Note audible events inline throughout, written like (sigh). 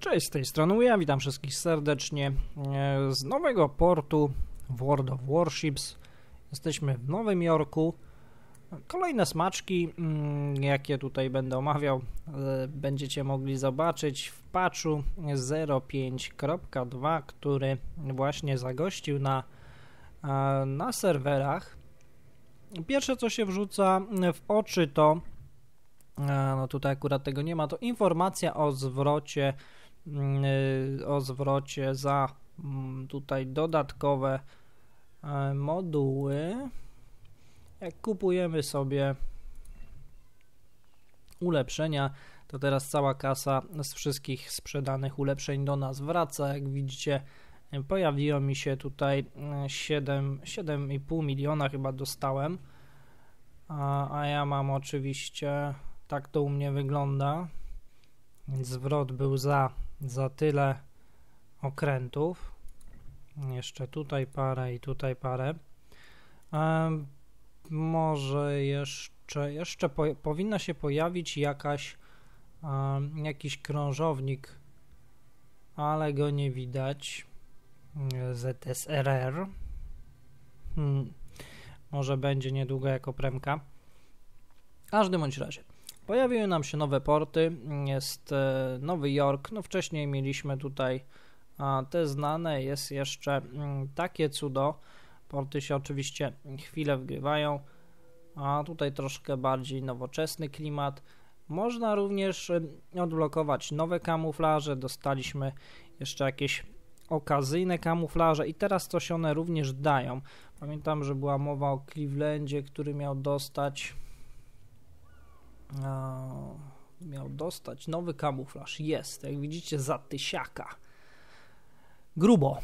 Cześć, z tej strony ja witam wszystkich serdecznie e, z nowego portu World of Warships. Jesteśmy w Nowym Jorku. Kolejne smaczki, mm, jakie tutaj będę omawiał, e, będziecie mogli zobaczyć w patchu 05.2, który właśnie zagościł na, e, na serwerach. Pierwsze, co się wrzuca w oczy, to no tutaj akurat tego nie ma, to informacja o zwrocie Mm, y, o zwrocie za mm, tutaj dodatkowe e, moduły. Jak kupujemy sobie ulepszenia, to teraz cała kasa z wszystkich sprzedanych ulepszeń do nas wraca. Jak widzicie, pojawiło mi się tutaj 7, e, 7,5 miliona chyba dostałem. A, a ja mam oczywiście, tak to u mnie wygląda. Zwrot był za za tyle okrętów. Jeszcze tutaj parę i tutaj parę. E, może jeszcze, jeszcze po, powinna się pojawić jakaś, e, jakiś krążownik, ale go nie widać. ZSRR. Hmm. Może będzie niedługo jako premka. W każdym bądź razie. Pojawiły nam się nowe porty, mm, jest e, Nowy Jork, no wcześniej mieliśmy tutaj te znane, jest jeszcze mm, takie cudo, porty się oczywiście chwilę wgrywają, a tutaj troszkę bardziej nowoczesny klimat. Można również odblokować nowe kamuflaże, dostaliśmy jeszcze jakieś okazyjne kamuflaże i teraz coś one również dają. Pamiętam, że była mowa o Clevelandzie, który miał dostać miał dostać nowy kamuflaż. Jest, jak widzicie, za tysiaka. Grubo,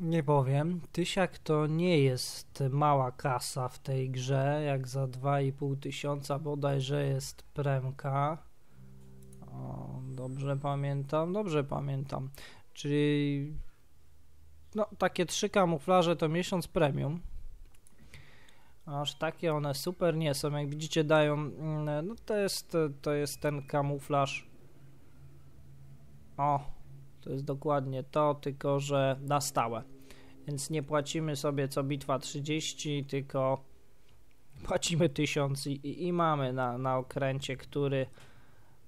nie powiem. Tysiak to nie jest mała kasa w tej grze, jak za 2,5 tysiąca bodajże jest premka. O, dobrze pamiętam, dobrze pamiętam. Czyli no, takie trzy kamuflaże to miesiąc premium aż takie one super nie są. Jak widzicie dają, mm, no to jest, to jest ten kamuflaż. O, to jest dokładnie to, tylko że na stałe. Więc nie płacimy sobie co bitwa 30, tylko płacimy 1000 i, i mamy na, na okręcie, który,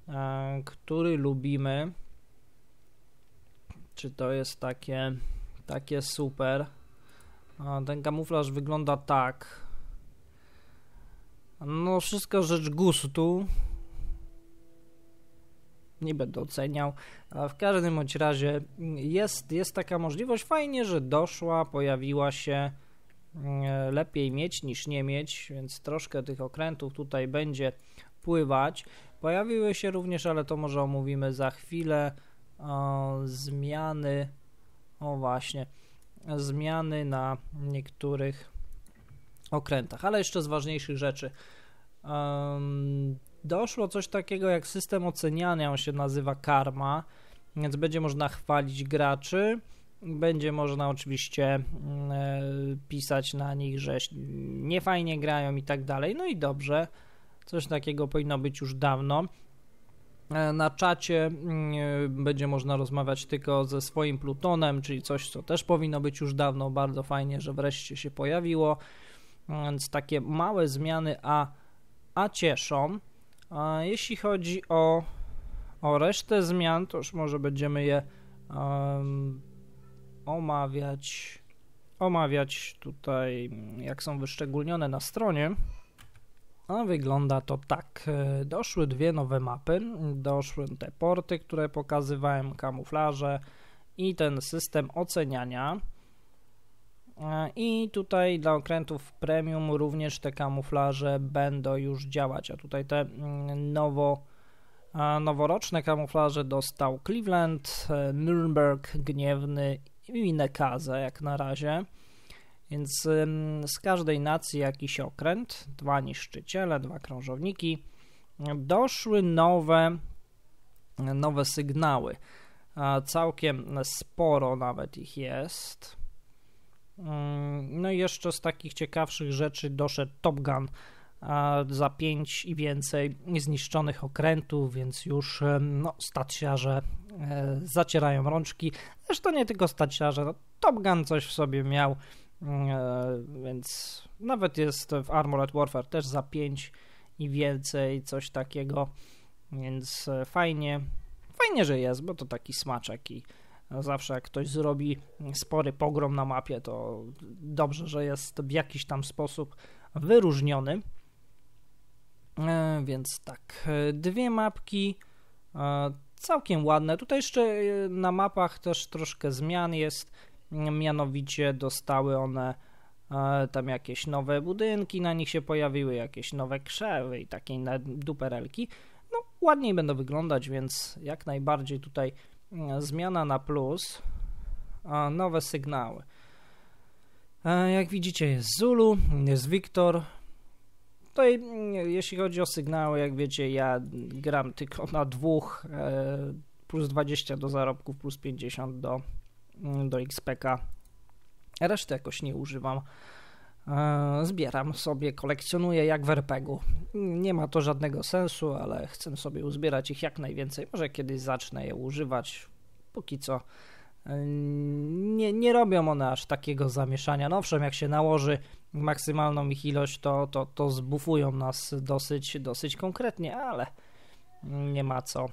e, który lubimy. Czy to jest takie, takie super? ten kamuflaż wygląda tak. No, wszystko rzecz gustu. Nie będę oceniał. W każdym bądź razie jest, jest taka możliwość. Fajnie, że doszła, pojawiła się. Mm, lepiej mieć niż nie mieć, więc troszkę tych okrętów tutaj będzie pływać. Pojawiły się również, ale to może omówimy za chwilę, o, zmiany. O właśnie, zmiany na niektórych okrętach. Ale jeszcze z ważniejszych rzeczy. Um, doszło coś takiego jak system oceniania, on się nazywa karma, więc będzie można chwalić graczy. Będzie można oczywiście mm, e, pisać na nich, że nie fajnie grają i tak dalej. No i dobrze, coś takiego powinno być już dawno. E, na czacie mm, e, będzie można rozmawiać tylko ze swoim plutonem, czyli coś, co też powinno być już dawno. Bardzo fajnie, że wreszcie się pojawiło. Więc takie małe zmiany, a, a cieszą. A jeśli chodzi o, o resztę zmian, to już może będziemy je um, omawiać, omawiać tutaj, jak są wyszczególnione na stronie. A wygląda to tak. E, doszły dwie nowe mapy, doszły te porty, które pokazywałem, kamuflaże i ten system oceniania. E, I tutaj dla okrętów premium również te kamuflaże będą już działać, a tutaj te mm, nowo, e, noworoczne kamuflaże dostał Cleveland, e, Nürnberg, Gniewny i Nekaza jak na razie. Więc z każdej nacji jakiś okręt, dwa niszczyciele, dwa krążowniki, doszły nowe, nowe sygnały. Całkiem sporo nawet ich jest. Mm, no i jeszcze z takich ciekawszych rzeczy doszedł Top Gun za 5 i więcej zniszczonych okrętów, więc już e, no, stacjarze e, zacierają rączki. Zresztą nie tylko stacjarze, no, Top Gun coś w sobie miał, mm, e, więc nawet jest w Armored Warfare też za 5 i więcej, coś takiego, więc fajnie, fajnie, że jest, bo to taki smaczek i no zawsze jak ktoś zrobi spory pogrom na mapie, to dobrze, że jest w jakiś tam sposób wyróżniony. E, więc tak, e, dwie mapki e, całkiem ładne. Tutaj jeszcze na mapach też troszkę zmian jest, mianowicie dostały one tam jakieś nowe budynki, na nich się pojawiły jakieś nowe krzewy i takie duperelki. No, ładniej będą wyglądać, więc jak najbardziej tutaj E, zmiana na plus, nowe sygnały. E, jak widzicie jest Zulu, jest Wiktor. Tutaj e, jeśli chodzi o sygnały, jak wiecie, ja gram tylko na dwóch, plus 20 do zarobków, plus 50 do, mm, do XPK. Reszty jakoś nie używam. E, zbieram sobie, kolekcjonuję jak w rpg Nie ma to żadnego sensu, ale chcę sobie uzbierać ich jak najwięcej. Może kiedyś zacznę je używać. Póki co e, nie, nie robią one aż takiego zamieszania. No owszem, jak się nałoży maksymalną ich ilość, to, to, to zbufują nas dosyć, dosyć konkretnie, ale nie ma co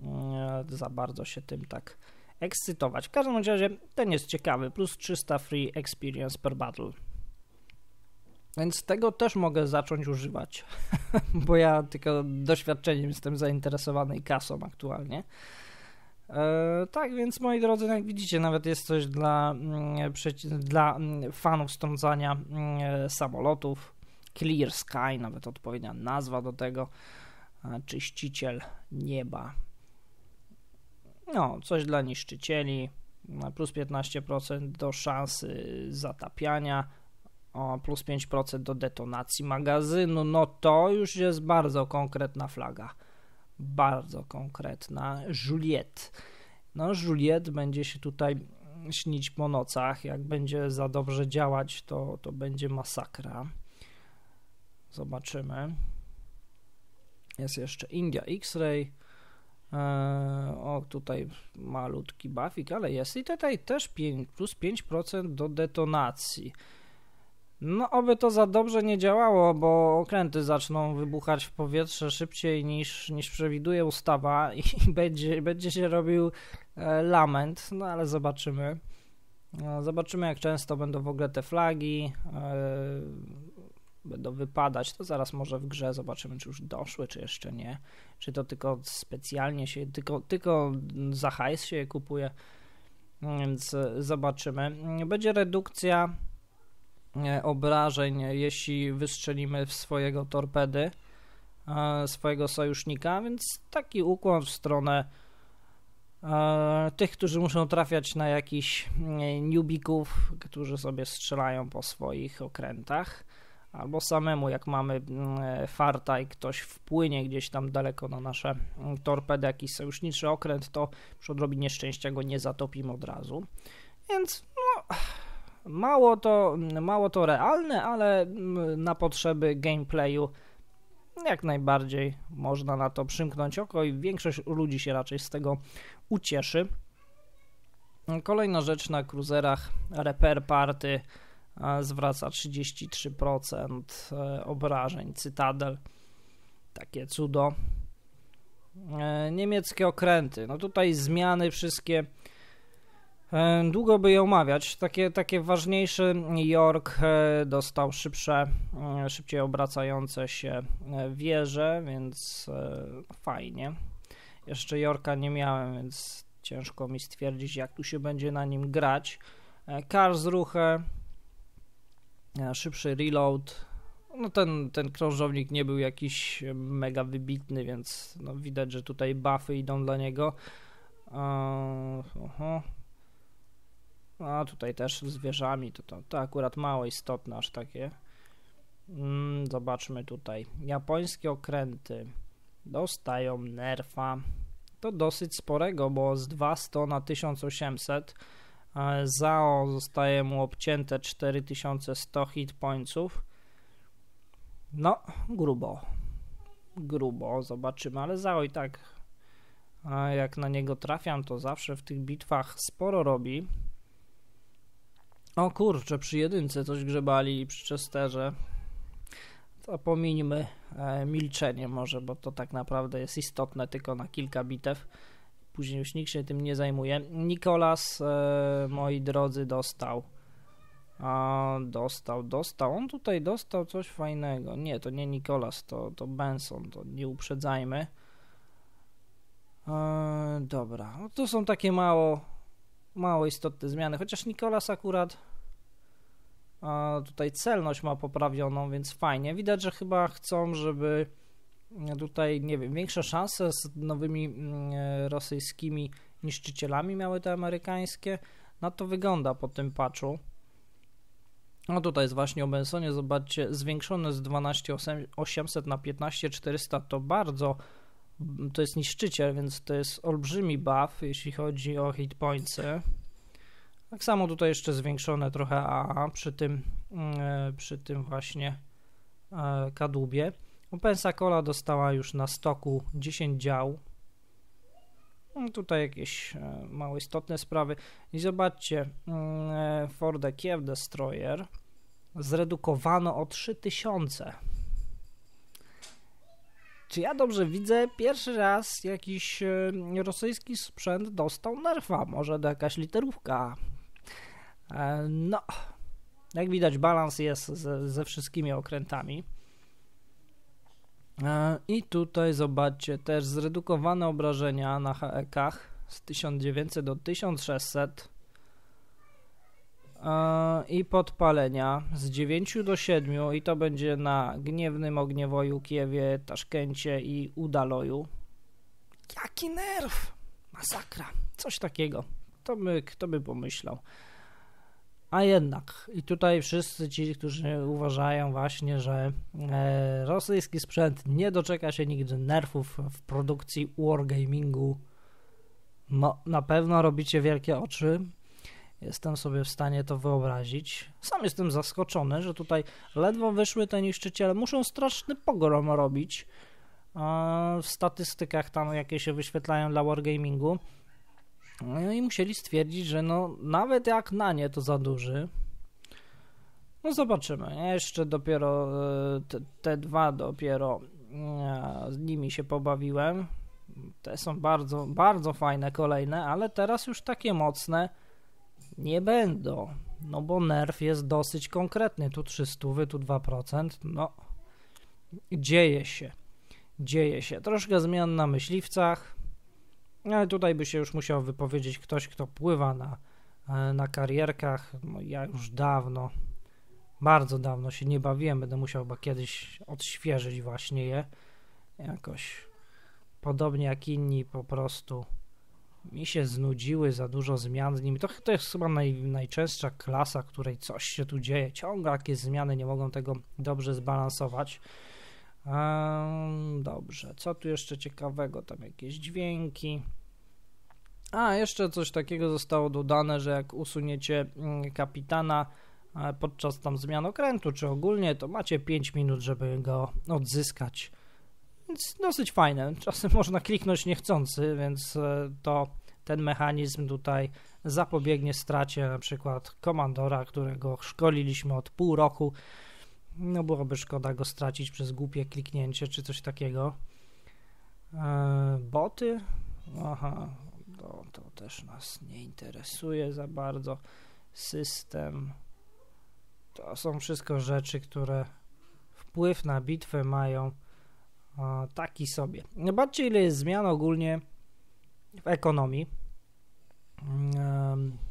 e, za bardzo się tym tak ekscytować. W każdym razie ten jest ciekawy, plus 300 free experience per battle. Więc tego też mogę zacząć używać, (laughs) bo ja tylko doświadczeniem jestem zainteresowany i kasą aktualnie. E, tak, więc moi drodzy, jak widzicie, nawet jest coś dla, mm, dla mm, fanów strącania mm, samolotów. Clear Sky, nawet odpowiednia nazwa do tego. Czyściciel nieba. No, coś dla niszczycieli. Plus 15% do szansy zatapiania o, plus 5% do detonacji magazynu, no to już jest bardzo konkretna flaga. Bardzo konkretna. Juliet. No, Juliet będzie się tutaj śnić po nocach. Jak będzie za dobrze działać, to, to będzie masakra. Zobaczymy. Jest jeszcze India X-Ray. Eee, o, tutaj malutki buffik, ale jest i tutaj też 5, plus 5% do detonacji. No, oby to za dobrze nie działało, bo okręty zaczną wybuchać w powietrze szybciej niż, niż przewiduje ustawa (laughs) i będzie, będzie się robił e, lament, no ale zobaczymy. No, zobaczymy, jak często będą w ogóle te flagi, e, będą wypadać. To zaraz może w grze zobaczymy, czy już doszły, czy jeszcze nie. Czy to tylko specjalnie się, tylko, tylko za hajs się je kupuje. Więc e, zobaczymy. Będzie redukcja E, obrażeń, jeśli wystrzelimy w swojego torpedy e, swojego sojusznika, więc taki ukłon w stronę e, tych, którzy muszą trafiać na jakichś newbików, którzy sobie strzelają po swoich okrętach, albo samemu, jak mamy farta i ktoś wpłynie gdzieś tam daleko na nasze torpedy, jakiś sojuszniczy okręt, to przy odrobinie nieszczęścia go nie zatopimy od razu. Więc no, Mało to, mm, mało to realne, ale mm, na potrzeby gameplayu jak najbardziej można na to przymknąć oko i większość ludzi się raczej z tego ucieszy. Kolejna rzecz na kruzerach: repair party zwraca 33% e, obrażeń Cytadel. Takie cudo. E, niemieckie okręty. No tutaj zmiany wszystkie E, długo by je omawiać. Takie, takie ważniejsze York e, dostał szybsze, e, szybciej obracające się wieże, więc fajnie. Jeszcze Yorka nie miałem, więc ciężko mi stwierdzić, jak tu się będzie na nim grać. ruchę szybszy reload. No ten, ten krążownik nie był jakiś mega wybitny, więc no widać, że tutaj buffy idą dla niego. Uh, uh -huh. No, a tutaj też z wieżami, to, to, to akurat mało istotne aż takie. Mm, zobaczmy tutaj. Japońskie okręty dostają nerfa. To dosyć sporego, bo z 200 na 1800 e, ZAO zostaje mu obcięte 4100 hit pointsów. No, grubo. Grubo, zobaczymy, ale ZAO i tak e, jak na niego trafiam, to zawsze w tych bitwach sporo robi. O kurczę, przy jedynce coś grzebali przy Chesterze. To pomińmy e, milczenie może, bo to tak naprawdę jest istotne tylko na kilka bitew. Później już nikt się tym nie zajmuje. Nikolas, e, moi drodzy, dostał. A, dostał, dostał. On tutaj dostał coś fajnego. Nie, to nie Nikolas, to, to Benson, to nie uprzedzajmy. E, dobra, no, to są takie mało mało istotne zmiany, chociaż Nikolas akurat tutaj celność ma poprawioną, więc fajnie. Widać, że chyba chcą, żeby mm, tutaj, nie wiem, większe szanse z nowymi mm, rosyjskimi niszczycielami miały te amerykańskie. Na no to wygląda po tym patchu. No tutaj jest właśnie o Bensonie, zobaczcie, zwiększone z 12800 na 15400 to bardzo to jest niszczyciel, więc to jest olbrzymi buff, jeśli chodzi o hit pointsy. Tak samo tutaj jeszcze zwiększone trochę AA przy tym, mm, e, przy tym właśnie e, kadłubie. Pensacola dostała już na stoku 10 dział. No tutaj jakieś e, mało istotne sprawy. I zobaczcie, mm, Forda Kiev Destroyer zredukowano o 3000 czy ja dobrze widzę? Pierwszy raz jakiś e, rosyjski sprzęt dostał nerfa, może jakaś literówka. E, no, jak widać, balans jest ze, ze wszystkimi okrętami. E, I tutaj zobaczcie też zredukowane obrażenia na HEK-ach z 1900 do 1600 i podpalenia z 9 do 7 i to będzie na Gniewnym Ogniewoju, Kiewie, Taszkencie i Udaloju. Jaki nerw! Masakra! Coś takiego. To by, kto by pomyślał. A jednak, i tutaj wszyscy ci, którzy uważają właśnie, że e, rosyjski sprzęt nie doczeka się nigdy nerfów w produkcji wargamingu, no, na pewno robicie wielkie oczy, Jestem sobie w stanie to wyobrazić. Sam jestem zaskoczony, że tutaj ledwo wyszły te niszczyciele. Muszą straszny pogrom robić. W statystykach tam, jakie się wyświetlają dla Wargamingu. No i musieli stwierdzić, że no nawet jak na nie to za duży. No zobaczymy. Jeszcze dopiero e, te, te dwa dopiero e, z nimi się pobawiłem. Te są bardzo, bardzo fajne kolejne, ale teraz już takie mocne nie będą, no bo nerw jest dosyć konkretny. Tu 300, tu 2%. No, dzieje się. Dzieje się. Troszkę zmian na myśliwcach, no ale tutaj by się już musiał wypowiedzieć ktoś, kto pływa na, e, na karierkach. No, ja już dawno, bardzo dawno się nie bawiłem. Będę musiał chyba kiedyś odświeżyć właśnie je jakoś. Podobnie jak inni po prostu mi się znudziły za dużo zmian z nimi. To, to jest chyba naj, najczęstsza klasa, której coś się tu dzieje. Ciągle jakieś zmiany nie mogą tego dobrze zbalansować. Um, dobrze, co tu jeszcze ciekawego? Tam jakieś dźwięki. A, jeszcze coś takiego zostało dodane, że jak usuniecie mm, kapitana e, podczas tam zmian okrętu, czy ogólnie, to macie 5 minut, żeby go odzyskać dosyć fajne. Czasem (laughs) można kliknąć niechcący, więc e, to ten mechanizm tutaj zapobiegnie stracie na przykład komandora, którego szkoliliśmy od pół roku. No byłoby szkoda go stracić przez głupie kliknięcie czy coś takiego. Eee, boty? Aha, to, to też nas nie interesuje za bardzo. System. To są wszystko rzeczy, które wpływ na bitwę mają taki sobie. Zobaczcie, no, ile jest zmian ogólnie w ekonomii.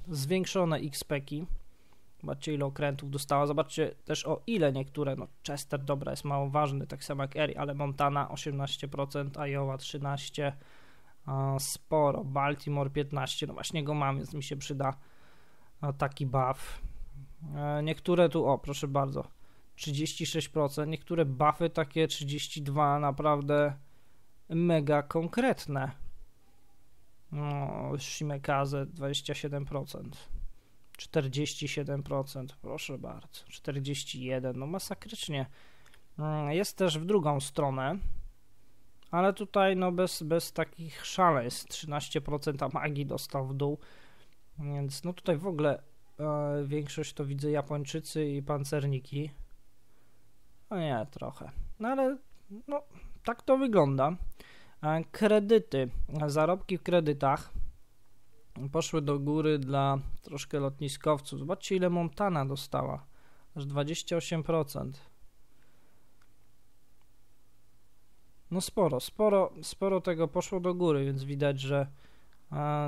Zwiększone xp Zobaczcie, ile okrętów dostała. Zobaczcie też o ile niektóre. No, Chester, dobra, jest mało ważny, tak samo jak Erie, ale Montana 18%, Iowa 13%, sporo. Baltimore 15%, no właśnie go mam, więc mi się przyda taki buff. E, niektóre tu, o proszę bardzo, 36%, niektóre buffy takie 32%, naprawdę mega konkretne. No, Shimekaze 27%, 47%, proszę bardzo, 41%, no masakrycznie. Mm, jest też w drugą stronę, ale tutaj no bez, bez takich szaleństw, 13% magii dostał w dół, więc no tutaj w ogóle e, większość to widzę Japończycy i pancerniki, no nie, trochę. No ale no, tak to wygląda. E, kredyty, zarobki w kredytach poszły do góry dla troszkę lotniskowców. Zobaczcie, ile Montana dostała. Aż 28%. No sporo, sporo, sporo tego poszło do góry, więc widać, że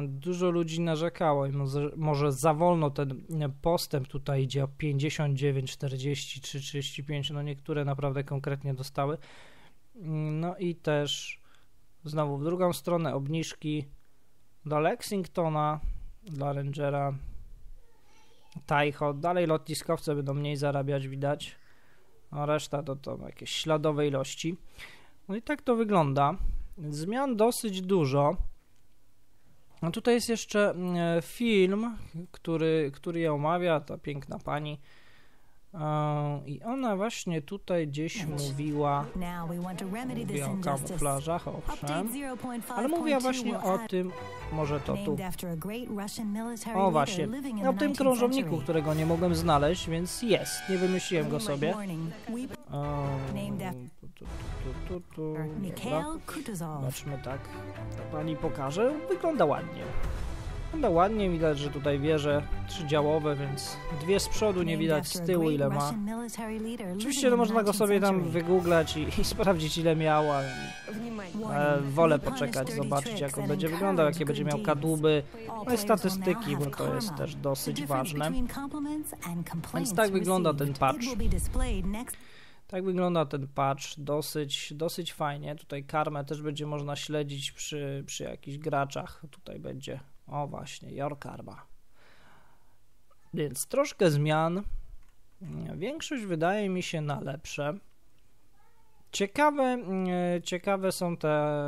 Dużo ludzi narzekało i może, za wolno ten postęp tutaj idzie o 59, 43, 35, no niektóre naprawdę konkretnie dostały. No i też znowu w drugą stronę obniżki dla Lexingtona, dla Rangera, Taicho. Dalej lotniskowce będą mniej zarabiać, widać. A reszta to, to jakieś śladowe ilości. No i tak to wygląda. Zmian dosyć dużo. No tutaj jest jeszcze mm, film, który, który ja omawia, ta piękna pani. E, I ona właśnie tutaj gdzieś mówiła, mówiła o kamuflażach, owszem, ale mówiła właśnie o tym, może to tu, o właśnie, o no, tym krążowniku, którego nie mogłem znaleźć, więc jest, nie wymyśliłem go sobie tu, tu, tu, tu, tak, Zobaczmy tak. To pani pokaże. Wygląda ładnie. Wygląda ładnie, widać, że tutaj wieże trzydziałowe, więc dwie z przodu, nie widać z tyłu ile ma. Oczywiście no, można go sobie tam wygooglać i, i sprawdzić ile miała. E, wolę poczekać, zobaczyć jak on będzie wyglądał, jakie będzie miał kadłuby. No i statystyki, bo to jest też dosyć ważne. Więc tak wygląda ten patch. Tak wygląda ten patch, dosyć, dosyć fajnie. Tutaj karmę też będzie można śledzić przy, przy jakichś graczach. Tutaj będzie, o właśnie, your karma. Więc troszkę zmian. Większość wydaje mi się na lepsze. Ciekawe, mm, ciekawe są te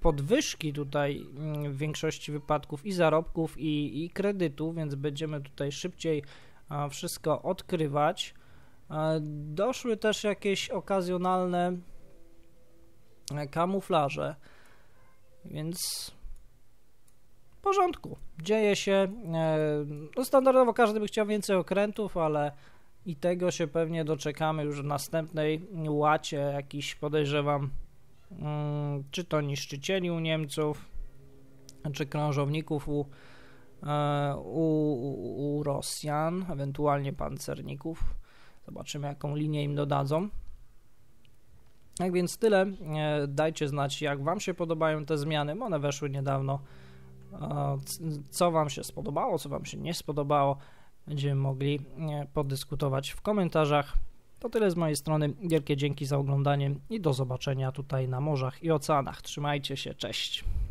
podwyżki tutaj mm, w większości wypadków i zarobków, i, i kredytów, więc będziemy tutaj szybciej wszystko odkrywać. Doszły też jakieś okazjonalne e, kamuflaże, więc w porządku. Dzieje się. E, no standardowo każdy by chciał więcej okrętów, ale i tego się pewnie doczekamy już w następnej łacie. Jakiś podejrzewam, mm, czy to niszczycieli u Niemców, czy krążowników u, e, u, u Rosjan, ewentualnie pancerników. Zobaczymy, jaką linię im dodadzą. Tak więc tyle. E, dajcie znać, jak Wam się podobają te zmiany. One weszły niedawno. E, co Wam się spodobało, co Wam się nie spodobało, będziemy mogli e, podyskutować w komentarzach. To tyle z mojej strony. Wielkie dzięki za oglądanie i do zobaczenia tutaj na morzach i oceanach. Trzymajcie się, cześć.